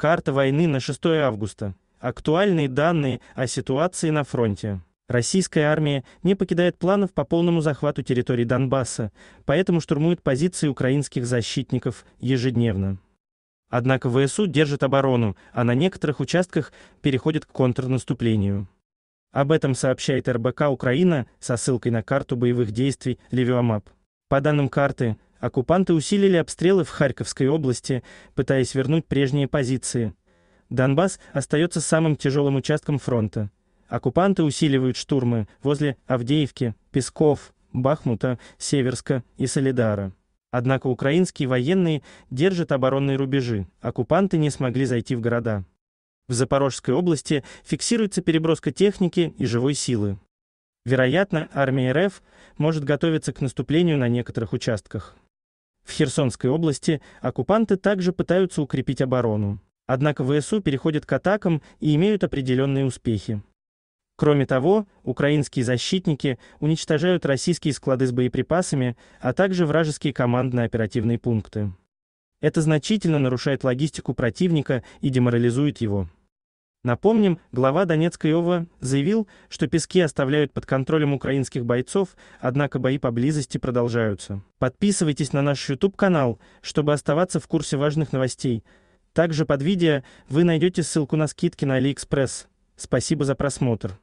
Карта войны на 6 августа. Актуальные данные о ситуации на фронте. Российская армия не покидает планов по полному захвату территории Донбасса, поэтому штурмует позиции украинских защитников ежедневно. Однако ВСУ держит оборону, а на некоторых участках переходит к контрнаступлению. Об этом сообщает РБК Украина со ссылкой на карту боевых действий Левиомап. По данным карты, Оккупанты усилили обстрелы в Харьковской области, пытаясь вернуть прежние позиции. Донбасс остается самым тяжелым участком фронта. Оккупанты усиливают штурмы возле Авдеевки, Песков, Бахмута, Северска и Солидара. Однако украинские военные держат оборонные рубежи. Оккупанты не смогли зайти в города. В Запорожской области фиксируется переброска техники и живой силы. Вероятно, армия РФ может готовиться к наступлению на некоторых участках. В Херсонской области оккупанты также пытаются укрепить оборону. Однако ВСУ переходят к атакам и имеют определенные успехи. Кроме того, украинские защитники уничтожают российские склады с боеприпасами, а также вражеские командно-оперативные пункты. Это значительно нарушает логистику противника и деморализует его. Напомним, глава Донецкой ОВА заявил, что пески оставляют под контролем украинских бойцов, однако бои поблизости продолжаются. Подписывайтесь на наш YouTube-канал, чтобы оставаться в курсе важных новостей. Также под видео вы найдете ссылку на скидки на AliExpress. Спасибо за просмотр.